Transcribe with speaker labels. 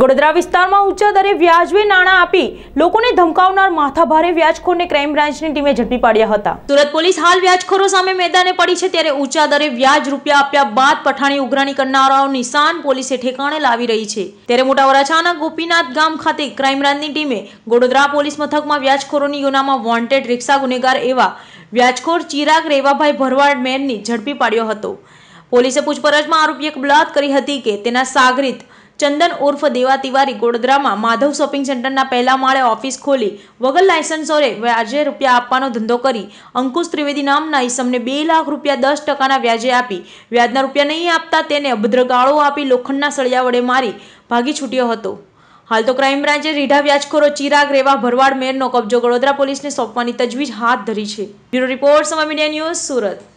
Speaker 1: ગોડોદરા વિસ્તારમાં ઊંચા દરે વ્યાજવે નાણા આપી લોકોને ધમકાવનાર માથાભારે વ્યાજખોરને ક્રાઇમ બ્રાન્ચની ટીમે ઝડપી પાડ્યા હતા સુરત પોલીસ હાલ વ્યાજખોરો સામે મેદાને પડી છે ત્યારે ઊંચા દરે વ્યાજ રૂપિયા આપ્યા બાદ પઠાણી ઉઘરાણી કરનારાઓ નિશાન પોલીસે ઠેકાણે લાવી રહી છે ત્યારે મોટા વરાછાના ગોપીનાથ ગામ ખાતે ક્રાઇમ બ્રાન્ચની ટીમે ગોડોદરા પોલીસ મથકમાં વ્યાજખોરોની ગુનામાં વોન્ટેડ રિક્ષા ગુનેગાર એવા વ્યાજખોર ચિરાગ રેવાભાઈ ભરવાડ મેનની ઝડપી પાડ્યો હતો પોલીસે પૂછપરછમાં આરોપીએ કબૂલાત કરી હતી કે તેના સાગરિત ચંદન ઉર્ફ દેવા તિવારી ગોડદરામાં માધવ શોપિંગ સેન્ટરના પહેલા માળે ઓફિસ ખોલી વગર લાયસન્સોરે વ્યાજે રૂપિયા આપવાનો ધંધો કરી અંકુશ ત્રિવેદી નામના ઈસમને બે લાખ રૂપિયા દસ ટકાના વ્યાજે આપી વ્યાજના રૂપિયા નહીં આપતા તેને અભદ્ર ગાળો આપી લોખંડના સળિયા વડે મારી ભાગી છૂટ્યો હતો હાલ તો ક્રાઇમ બ્રાન્ચે રીઢા વ્યાજખોરો ચિરાગ રેવા ભરવાડ મેરનો કબજો વડોદરા પોલીસને સોંપવાની તજવીજ હાથ ધરી છે bureau report Samay media news Surat